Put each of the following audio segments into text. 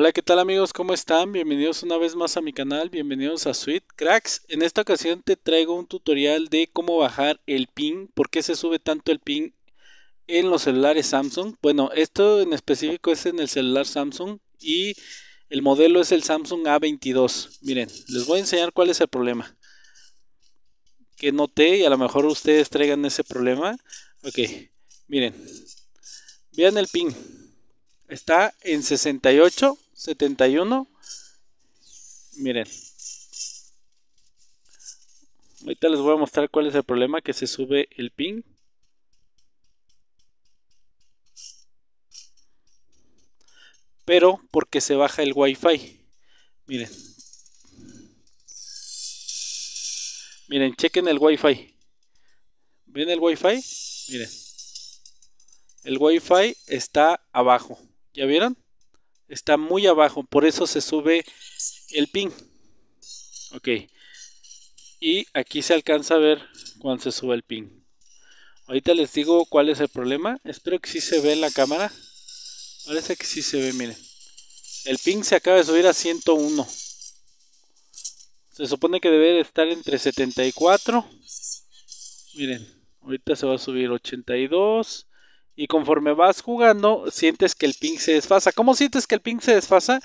Hola, ¿qué tal amigos? ¿Cómo están? Bienvenidos una vez más a mi canal, bienvenidos a Sweet Cracks. En esta ocasión te traigo un tutorial de cómo bajar el ping, por qué se sube tanto el ping en los celulares Samsung. Bueno, esto en específico es en el celular Samsung y el modelo es el Samsung A22. Miren, les voy a enseñar cuál es el problema. Que noté y a lo mejor ustedes traigan ese problema. Ok, miren, vean el ping está en 68 71. Miren. Ahorita les voy a mostrar cuál es el problema que se sube el ping. Pero porque se baja el wifi. Miren. Miren, chequen el wifi. ¿Ven el wifi? Miren. El wifi está abajo. ¿Ya vieron? está muy abajo, por eso se sube el ping. Ok. Y aquí se alcanza a ver cuando se sube el ping. Ahorita les digo cuál es el problema. Espero que sí se ve en la cámara. Parece que sí se ve, miren. El ping se acaba de subir a 101. Se supone que debe estar entre 74. Miren, ahorita se va a subir 82 y conforme vas jugando sientes que el ping se desfasa. ¿Cómo sientes que el ping se desfasa?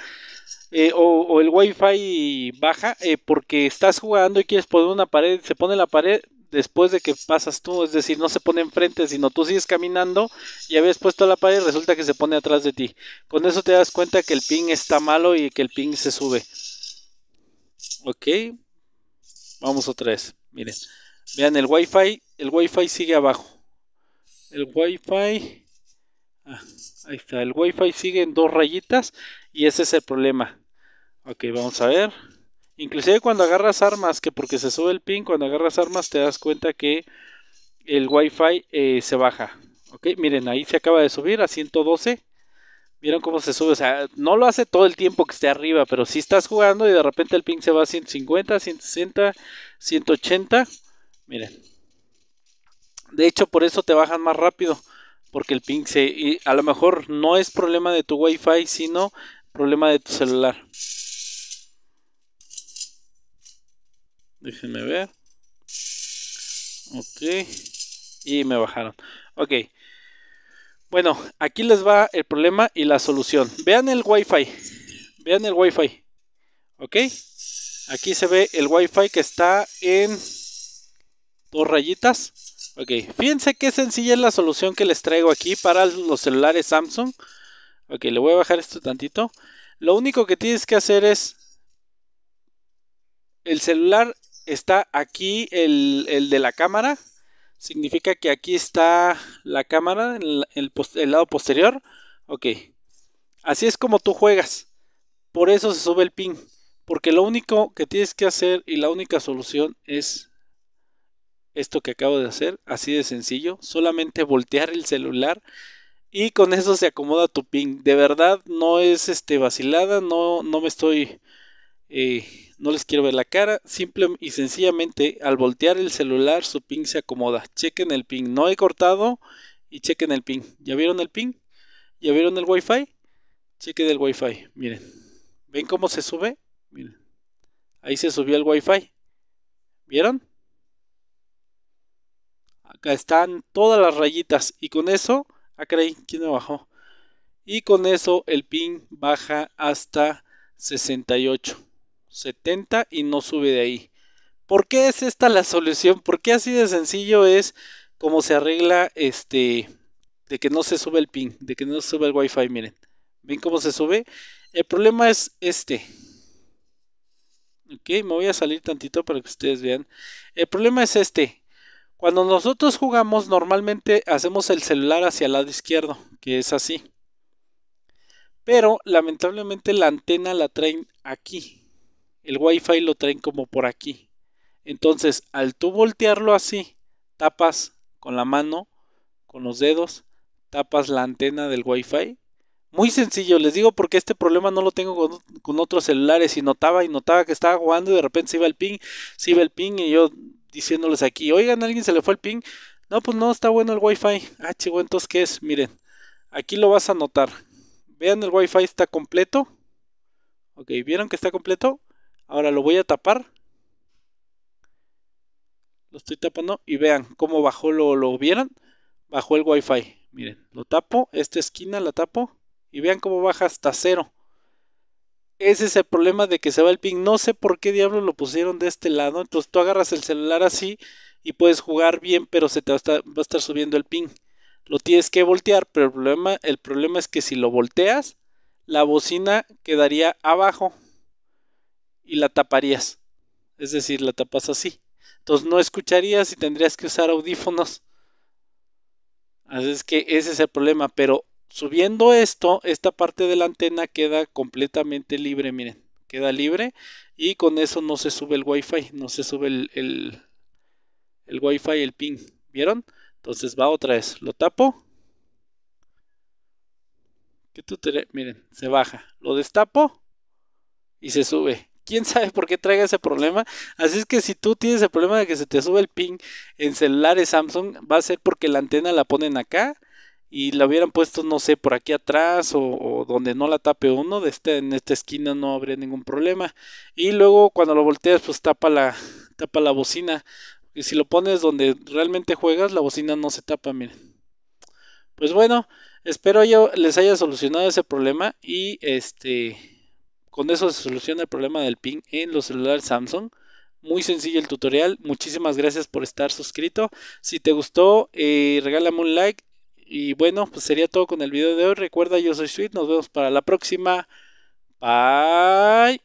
Eh, o, el wifi baja eh, porque estás jugando y quieres poner una pared, se pone la pared después de que pasas tú, es decir, no se pone enfrente, sino tú sigues caminando y habías puesto la pared y resulta que se pone atrás de ti. Con eso te das cuenta que el ping está malo y que el ping se sube. Ok, vamos otra vez, miren, vean el wifi, el wifi sigue abajo el wifi ah, ahí está el wifi sigue en dos rayitas y ese es el problema ok vamos a ver inclusive cuando agarras armas que porque se sube el ping cuando agarras armas te das cuenta que el wifi eh, se baja ok miren ahí se acaba de subir a 112 Vieron cómo se sube, o sea, no lo hace todo el tiempo que esté arriba, pero si estás jugando y de repente el ping se va a 150, 160, 180, miren, de hecho, por eso te bajan más rápido. Porque el ping se. Y a lo mejor no es problema de tu wifi, sino problema de tu celular. Déjenme ver. Ok. Y me bajaron. Ok. Bueno, aquí les va el problema y la solución. Vean el wifi. Vean el wifi. Ok. Aquí se ve el wifi que está en dos rayitas. Ok, fíjense qué sencilla es la solución que les traigo aquí para los celulares Samsung. Ok, le voy a bajar esto tantito. Lo único que tienes que hacer es... El celular está aquí, el, de la cámara. Significa que aquí está la cámara, el, el lado posterior. Ok, así es como tú juegas. Por eso se sube el ping. Porque lo único que tienes que hacer y la única solución es esto que acabo de hacer, así de sencillo, solamente voltear el celular y con eso se acomoda tu ping. De verdad no es este vacilada, no, no me estoy, eh, no les quiero ver la cara, simple y sencillamente al voltear el celular su ping se acomoda. Chequen el ping, no he cortado y chequen el ping. ¿Ya vieron el ping? ¿Ya vieron el wifi? Chequen el wifi, miren. ¿Ven cómo se sube? Miren. Ahí se subió el wifi. ¿Vieron? Acá están todas las rayitas. Y con eso, ah, creí ¿quién me bajó? Y con eso el pin baja hasta 68, 70 y no sube de ahí. ¿Por qué es esta la solución? ¿Por qué así de sencillo es como se arregla este de que no se sube el pin, de que no se sube el wifi? Miren, ¿ven cómo se sube? El problema es este. Ok, me voy a salir tantito para que ustedes vean. El problema es este. Cuando nosotros jugamos normalmente hacemos el celular hacia el lado izquierdo, que es así. Pero lamentablemente la antena la traen aquí. El wifi lo traen como por aquí. Entonces, al tú voltearlo así, tapas con la mano, con los dedos, tapas la antena del wifi muy sencillo, les digo porque este problema no lo tengo con, otros celulares y notaba y notaba que estaba jugando y de repente se iba el ping, se iba el ping y yo diciéndoles aquí, oigan, alguien se le fue el ping. No, pues no, está bueno el wifi. Ah, chico, entonces qué es, miren, aquí lo vas a notar. Vean, el wifi está completo. Ok, ¿vieron que está completo? Ahora lo voy a tapar. Lo estoy tapando y vean cómo bajó, lo, lo vieron. Bajó el wifi. Miren, lo tapo, esta esquina la tapo y vean cómo baja hasta cero. Ese es el problema de que se va el ping. No sé por qué diablos lo pusieron de este lado. Entonces tú agarras el celular así y puedes jugar bien, pero se te va a estar, subiendo el ping. Lo tienes que voltear, pero el problema, el problema es que si lo volteas, la bocina quedaría abajo y la taparías. Es decir, la tapas así. Entonces no escucharías y tendrías que usar audífonos. Así es que ese es el problema, pero Subiendo esto, esta parte de la antena queda completamente libre, miren, queda libre y con eso no se sube el wifi, no se sube el, el, wifi, el ping, ¿vieron? Entonces va otra vez, lo tapo. ¿Qué te Miren, se baja, lo destapo y se sube. ¿Quién sabe por qué traiga ese problema? Así es que si tú tienes el problema de que se te sube el ping en celulares Samsung, va a ser porque la antena la ponen acá y la hubieran puesto, no sé, por aquí atrás o, donde no la tape uno, de este, en esta esquina no habría ningún problema. Y luego cuando lo volteas, pues tapa la, tapa la bocina. Y si lo pones donde realmente juegas, la bocina no se tapa, miren. Pues bueno, espero yo les haya solucionado ese problema y este con eso se soluciona el problema del ping en los celulares Samsung. Muy sencillo el tutorial. Muchísimas gracias por estar suscrito. Si te gustó, eh, regálame un like y bueno, pues sería todo con el video de hoy. Recuerda, yo soy Sweet. Nos vemos para la próxima. Bye.